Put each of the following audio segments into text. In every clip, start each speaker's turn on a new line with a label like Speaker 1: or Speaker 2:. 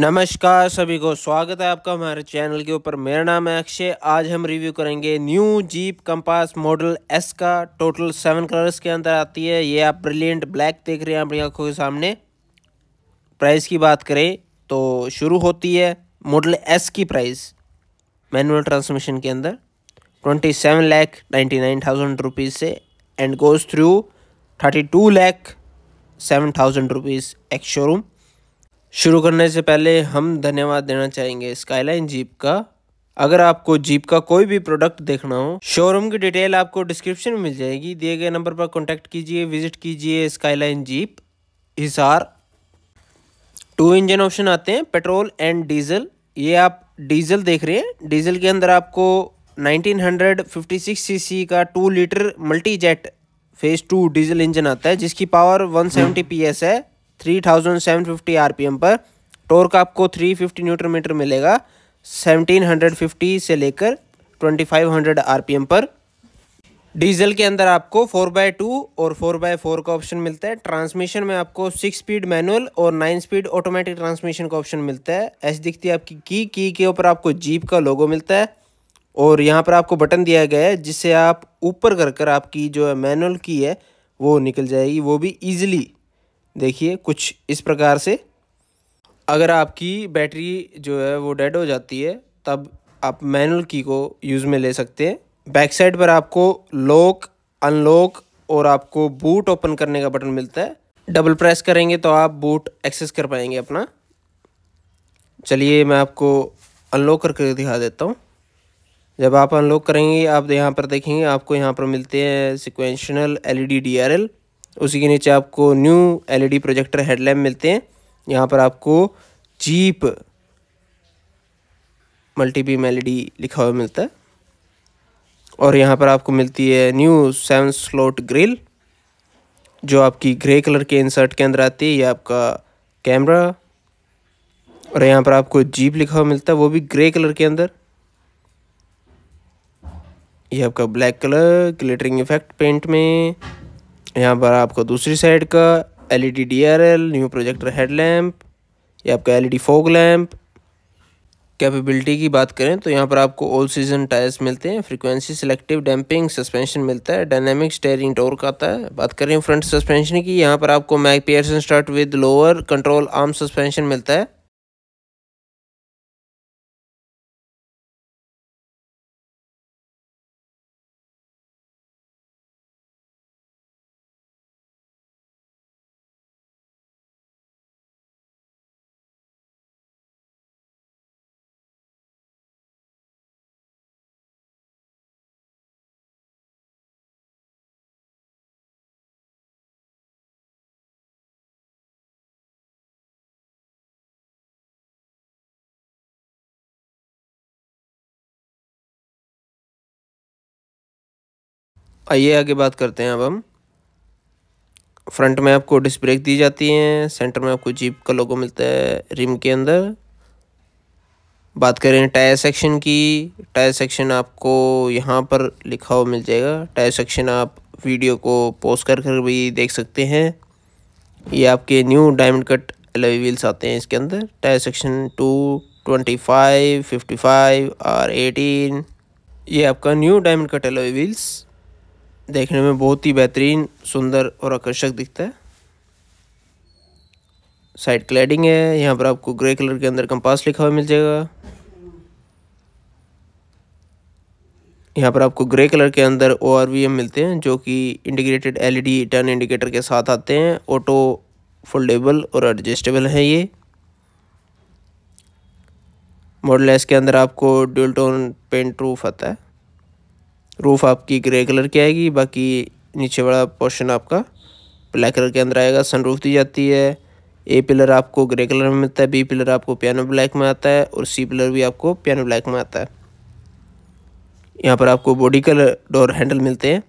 Speaker 1: नमस्कार सभी को स्वागत है आपका हमारे चैनल के ऊपर मेरा नाम है अक्षय आज हम रिव्यू करेंगे new Jeep Compass model S का टोटल सेवन कलर्स के अंदर आती है ये आप ब्रिलियंट ब्लैक देख रहे हैं अपनी आंखों के सामने प्राइस की बात करें तो शुरू होती है मॉडल एस की प्राइस मैनुअल ट्रांसमिशन के अंदर twenty seven lakh ninety nine thousand rupees से and goes through thirty two lakh seven thousand rupees ex showroom शुरू करने से पहले हम धन्यवाद देना चाहेंगे स्काईलाइन जीप का अगर आपको जीप का कोई भी प्रोडक्ट देखना हो शोरूम की डिटेल आपको डिस्क्रिप्शन में मिल जाएगी दिए गए नंबर पर कॉन्टैक्ट कीजिए विजिट कीजिए Skyline Jeep Hisar two engine option आते हैं पेट्रोल एंड डीजल ये आप डीजल देख रहे हैं डीजल के अंदर आपको 1956 सीसी का two litre multi jet phase two diesel engine आता है जिसकी पावर 170 पीएस है 3750 आरपीएम पर टॉर्क आपको 350 न्यूटन मीटर मिलेगा 1750 से लेकर 2500 आरपीएम पर डीजल के अंदर आपको फोर बाय टू और फोर बाय फोर का ऑप्शन मिलता है ट्रांसमिशन में आपको सिक्स स्पीड मैनुअल और नाइन स्पीड ऑटोमेटिक ट्रांसमिशन का ऑप्शन मिलता है ऐसी दिखती है आपकी की की के ऊपर आपको जीप का लोगो मिलता है और यहाँ पर आपको बटन दिया गया है जिससे आप ऊपर कर कर आपकी जो है मैनुअल की है वो निकल जाएगी वो भी ईजिली देखिए कुछ इस प्रकार से अगर आपकी बैटरी जो है वो डेड हो जाती है तब आप मैनुअल की को यूज़ में ले सकते हैं बैक साइड पर आपको लॉक अनलॉक और आपको बूट ओपन करने का बटन मिलता है डबल प्रेस करेंगे तो आप बूट एक्सेस कर पाएंगे अपना चलिए मैं आपको अनलॉक करके दिखा देता हूँ जब आप अनलॉक करेंगे आप यहाँ पर देखेंगे आपको यहाँ पर मिलते हैं सिक्वेंशनल एलईडी डीआरएल उसी के नीचे आपको न्यू एलईडी प्रोजेक्टर हेडलैम्प मिलते हैं यहाँ पर आपको जीप मल्टी बीम एल लिखा हुआ मिलता है और यहाँ पर आपको मिलती है न्यू सेवन स्लोट ग्रिल जो आपकी ग्रे कलर के इंसर्ट के अंदर आती है ये आपका कैमरा और यहाँ पर आपको जीप लिखा हुआ मिलता है वो भी ग्रे कलर के अंदर ये आपका black colour glittering effect paint में यहाँ पर आपको दूसरी साइड का L E new projector lamp या आपका L E fog lamp capability की बात करें तो यहाँ पर आपको ऑल सीजन टायर्स मिलते हैं फ्रीक्वेंसी सिलेक्टिव डैम्पिंग सस्पेंशन मिलता है डायनेमिक स्टेयरिंग टोर्क आता है बात करें फ्रंट सस्पेंशन की यहाँ पर आपको McPherson strut with lower control arm suspension मिलता है आइए आगे बात करते हैं अब हम फ्रंट में आपको डिस्क ब्रेक दी जाती हैं सेंटर में आपको जीप का लोगो मिलता है रिम के अंदर बात करें टायर सेक्शन की टायर सेक्शन आपको यहाँ पर लिखा हुआ मिल जाएगा टायर सेक्शन आप वीडियो को पोस्ट कर कर भी देख सकते हैं ये आपके new diamond cut alloy wheels आते हैं इसके अंदर tyre section two twenty five fifty five और एटीन ये आपका new diamond cut alloy wheels देखने में बहुत ही बेहतरीन सुंदर और आकर्षक दिखता है साइड क्लैडिंग है यहाँ पर आपको ग्रे कलर के अंदर कंपास लिखा हुआ मिल जाएगा यहाँ पर आपको ग्रे कलर के अंदर ओ मिलते हैं जो कि इंटीग्रेटेड एलईडी टर्न इंडिकेटर के साथ आते हैं ऑटो फोल्डेबल और एडजस्टेबल है ये मॉडल एस के अंदर आपको ड्यूल टोन पेंट प्रूफ आता है रूफ़ आपकी ग्रे कलर की आएगी बाकी नीचे वाला पोर्शन आपका ब्लैक कलर के अंदर आएगा सनरूफ दी जाती है ए पिलर आपको ग्रे कलर में मिलता है बी पिलर आपको पियानो ब्लैक में आता है और सी पिलर भी आपको पियानो ब्लैक में आता है यहाँ पर आपको बॉडी कलर डोर हैंडल मिलते हैं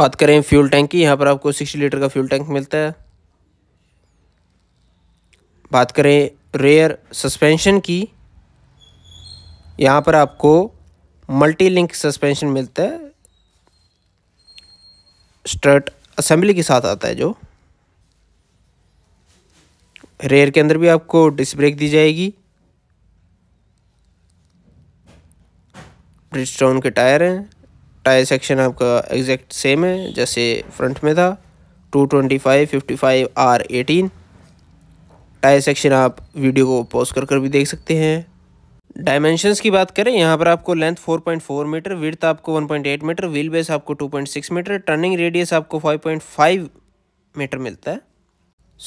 Speaker 1: बात करें फ्यूल टैंक की यहाँ पर आपको सिक्सटी लीटर का फ्यूल टैंक मिलता है बात करें रेयर सस्पेंशन की यहाँ पर आपको मल्टी लिंक सस्पेंशन मिलता है स्ट्रट असेंबली के साथ आता है जो रेयर के अंदर भी आपको डिस्क ब्रेक दी जाएगी ब्रिजस्टोन के टायर हैं टायर सेक्शन आपका एग्जैक्ट सेम है जैसे फ्रंट में था 225 55 आर एटीन टायर सेक्शन आप वीडियो को पॉज कर कर भी देख सकते हैं डायमेंशंस की बात करें यहाँ पर आपको लेंथ 4.4 मीटर विर्थ आपको 1.8 मीटर व्हील बेस आपको 2.6 मीटर टर्निंग रेडियस आपको 5.5 मीटर मिलता है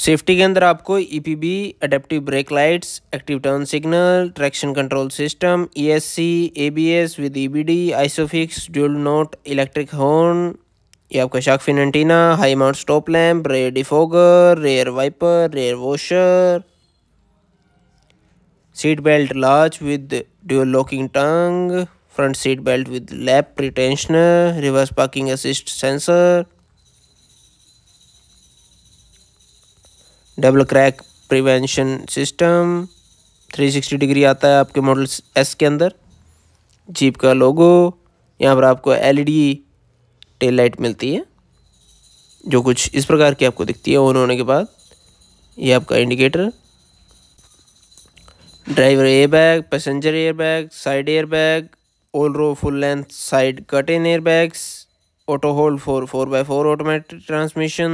Speaker 1: सेफ्टी के अंदर आपको EPB adaptive brake lights active turn signal traction control system ESC ABS with EBD ISOFIX dual note electric horn ये आपका shark antenna high mount stop lamp rear defogger rear wiper rear washer seat belt large with dual locking tongue front seat belt with lap pretensioner reverse parking assist sensor double crack prevention system 360 degree आता है आपके model S के अंदर jeep का लोगो यहाँ पर आपको LED tail light मिलती है जो कुछ इस प्रकार की आपको दिखती है ऑन होने के बाद ये आपका indicator driver air bag passenger air bag side air bag all row full length side cut in air bags auto hold four four by four automatic transmission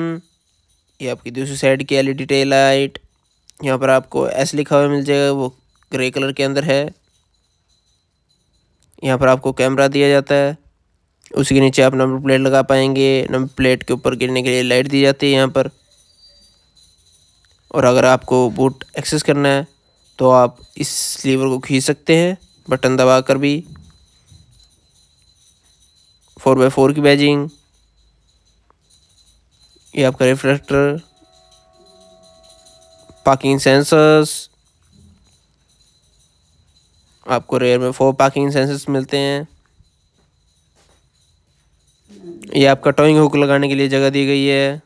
Speaker 1: ये आपकी दूसरी साइड की एलईडी टेल लाइट यहाँ पर आपको S लिखा हुआ मिल जाएगा वो ग्रे कलर के अंदर है यहाँ पर आपको कैमरा दिया जाता है उसके नीचे आप नंबर प्लेट लगा पाएंगे नंबर प्लेट के ऊपर गिरने के लिए लाइट दी जाती है यहाँ पर और अगर आपको बूट एक्सेस करना है तो आप इस लीवर को खींच सकते हैं बटन दबा कर भी फोर बाई फोर की बैजिंग ये आपका रिफ्लेक्टर पार्किंग सेंसर्स आपको रेयर में फोर पार्किंग सेंसर्स मिलते हैं ये आपका टॉइंग हुक लगाने के लिए जगह दी गई है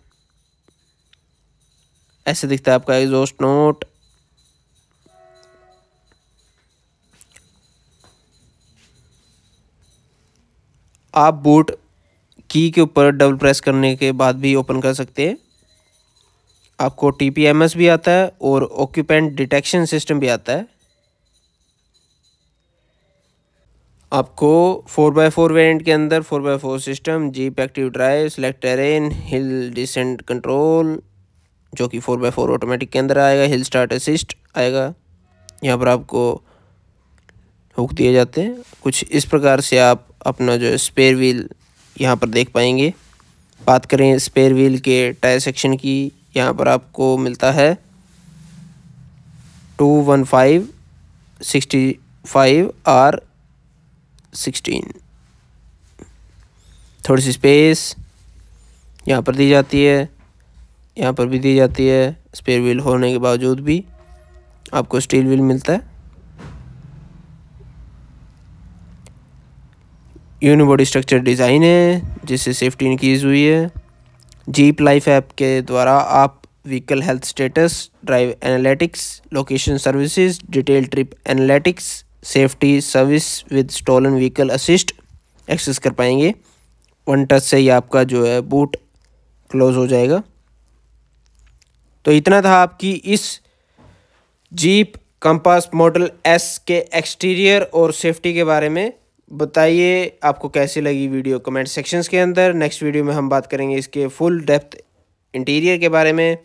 Speaker 1: ऐसे दिखता है आपका एग्जॉस्ट नोट आप बूट की के ऊपर डबल प्रेस करने के बाद भी ओपन कर सकते हैं आपको टी भी आता है और ऑक्यूपेंट डिटेक्शन सिस्टम भी आता है आपको फोर बाई फोर वेरियंट के अंदर four by four system Jeep active drive select terrain hill descent control जो कि फोर बाई फोर ऑटोमेटिक के अंदर आएगा हिल स्टार्ट असिस्ट आएगा यहाँ पर आपको हुक दिए जाते हैं कुछ इस प्रकार से आप अपना जो स्पेयर व्हील यहाँ पर देख पाएंगे बात करें स्पेयर व्हील के टायर सेक्शन की यहाँ पर आपको मिलता है two one five sixty five R sixteen थोड़ी सी स्पेस यहाँ पर दी जाती है यहाँ पर भी दी जाती है स्पेयर व्हील होने के बावजूद भी आपको स्टील व्हील मिलता है यूनिबॉडी स्ट्रक्चर डिज़ाइन है जिससे सेफ्टी इंक्रीज हुई है जीप लाइफ ऐप के द्वारा आप vehicle health status drive analytics location services detail trip analytics safety service with stolen vehicle assist access कर पाएंगे वन टच से ही आपका जो है बूट क्लोज हो जाएगा तो इतना था आपकी इस जीप कंपास मॉडल एस के एक्सटीरियर और सेफ्टी के बारे में बताइए आपको कैसी लगी वीडियो कमेंट सेक्शंस के अंदर नेक्स्ट वीडियो में हम बात करेंगे इसके फुल डेप्थ इंटीरियर के बारे में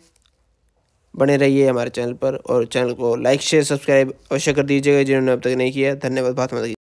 Speaker 1: बने रहिए हमारे चैनल पर और चैनल को लाइक शेयर सब्सक्राइब अवश्य कर दीजिएगा जिन्होंने अब तक नहीं किया धन्यवाद बहुत मदद